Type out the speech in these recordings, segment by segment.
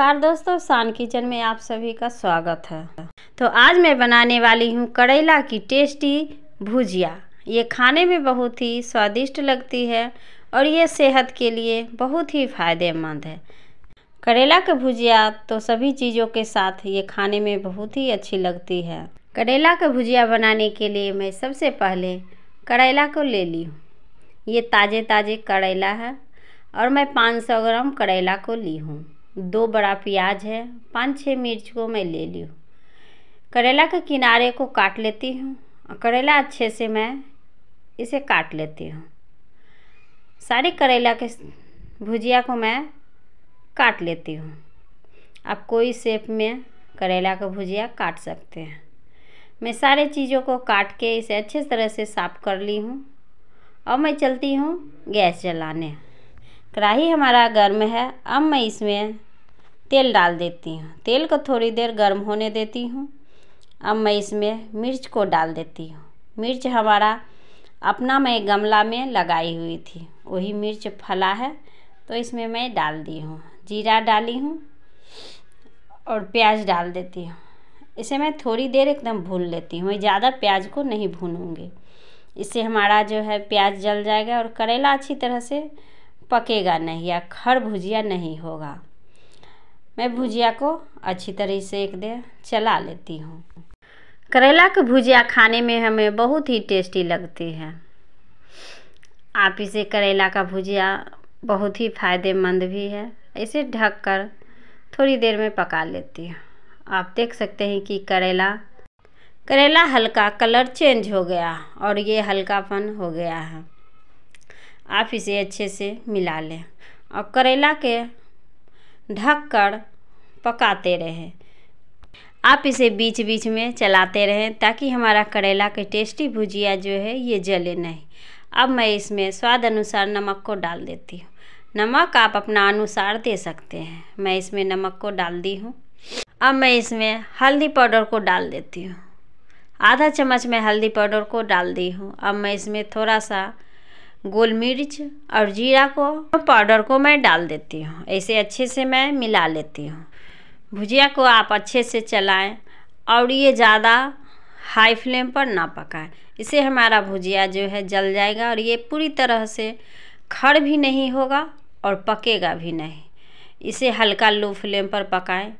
नमस्कार दोस्तों शान किचन में आप सभी का स्वागत है तो आज मैं बनाने वाली हूँ करेला की टेस्टी भुजिया ये खाने में बहुत ही स्वादिष्ट लगती है और ये सेहत के लिए बहुत ही फ़ायदेमंद है करेला के भुजिया तो सभी चीज़ों के साथ ये खाने में बहुत ही अच्छी लगती है करेला के भुजिया बनाने के लिए मैं सबसे पहले करेला को ले ली हूँ ये ताज़े ताज़े करेला है और मैं 500 ग्राम करेला को ली हूँ दो बड़ा प्याज है पाँच छः मिर्च को मैं ले ली हूँ करेला के किनारे को काट लेती हूँ करेला अच्छे से मैं इसे काट लेती हूँ सारे करेला के भुजिया को मैं काट लेती हूँ आप कोई शेप में करेला का भुजिया काट सकते हैं मैं सारे चीज़ों को काट के इसे अच्छे तरह से साफ़ कर ली हूँ अब मैं चलती हूँ गैस जलाने कढ़ाई हमारा गर्म है अब मैं इसमें तेल डाल देती हूँ तेल को थोड़ी देर गर्म होने देती हूँ अब मैं इसमें मिर्च को डाल देती हूँ मिर्च हमारा अपना मैं गमला में लगाई हुई थी वही मिर्च फला है तो इसमें मैं डाल दी हूँ जीरा डाली हूँ और प्याज डाल देती हूँ इसे मैं थोड़ी देर एकदम भून लेती हूँ मैं ज़्यादा प्याज को नहीं भूनूँगी इससे हमारा जो है प्याज जल जाएगा और करेला अच्छी तरह से पकेगा नहीं या खर भुजिया नहीं होगा मैं भुजिया को अच्छी तरह से एक देर चला लेती हूँ करेला की भुजिया खाने में हमें बहुत ही टेस्टी लगती है आप इसे करेला का भुजिया बहुत ही फ़ायदेमंद भी है इसे ढक कर थोड़ी देर में पका लेती हूँ आप देख सकते हैं कि करेला करेला हल्का कलर चेंज हो गया और ये हल्कापन हो गया है आप इसे अच्छे से मिला लें और करेला के ढक कर पकाते रहें आप इसे बीच बीच में चलाते रहें ताकि हमारा करेला के टेस्टी भुजिया जो है ये जले नहीं अब मैं इसमें स्वाद अनुसार नमक को डाल देती हूँ नमक आप अपना अनुसार दे सकते हैं मैं इसमें नमक को डाल दी हूँ अब मैं इसमें हल्दी पाउडर को डाल देती हूँ आधा चम्मच मैं हल्दी पाउडर को डाल दी हूँ अब मैं इसमें थोड़ा सा गोल मिर्च और जीरा को पाउडर को मैं डाल देती हूँ ऐसे अच्छे से मैं मिला लेती हूँ भुजिया को आप अच्छे से चलाएं और ये ज़्यादा हाई फ्लेम पर ना पकाएं इसे हमारा भुजिया जो है जल जाएगा और ये पूरी तरह से खड़ भी नहीं होगा और पकेगा भी नहीं इसे हल्का लो फ्लेम पर पकाएं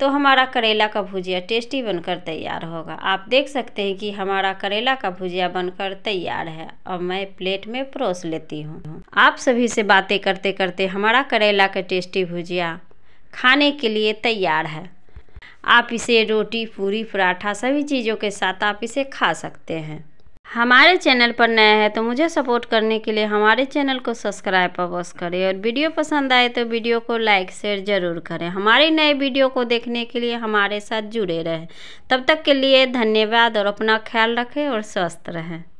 तो हमारा करेला का भुजिया टेस्टी बनकर तैयार होगा आप देख सकते हैं कि हमारा करेला का भुजिया बनकर तैयार है और मैं प्लेट में परोस लेती हूँ आप सभी से बातें करते करते हमारा करेला का टेस्टी भुजिया खाने के लिए तैयार है आप इसे रोटी पूरी पराठा सभी चीज़ों के साथ आप इसे खा सकते हैं हमारे चैनल पर नया है तो मुझे सपोर्ट करने के लिए हमारे चैनल को सब्सक्राइब अवश्य करें और वीडियो पसंद आए तो वीडियो को लाइक शेयर ज़रूर करें हमारे नए वीडियो को देखने के लिए हमारे साथ जुड़े रहें तब तक के लिए धन्यवाद और अपना ख्याल रखें और स्वस्थ रहें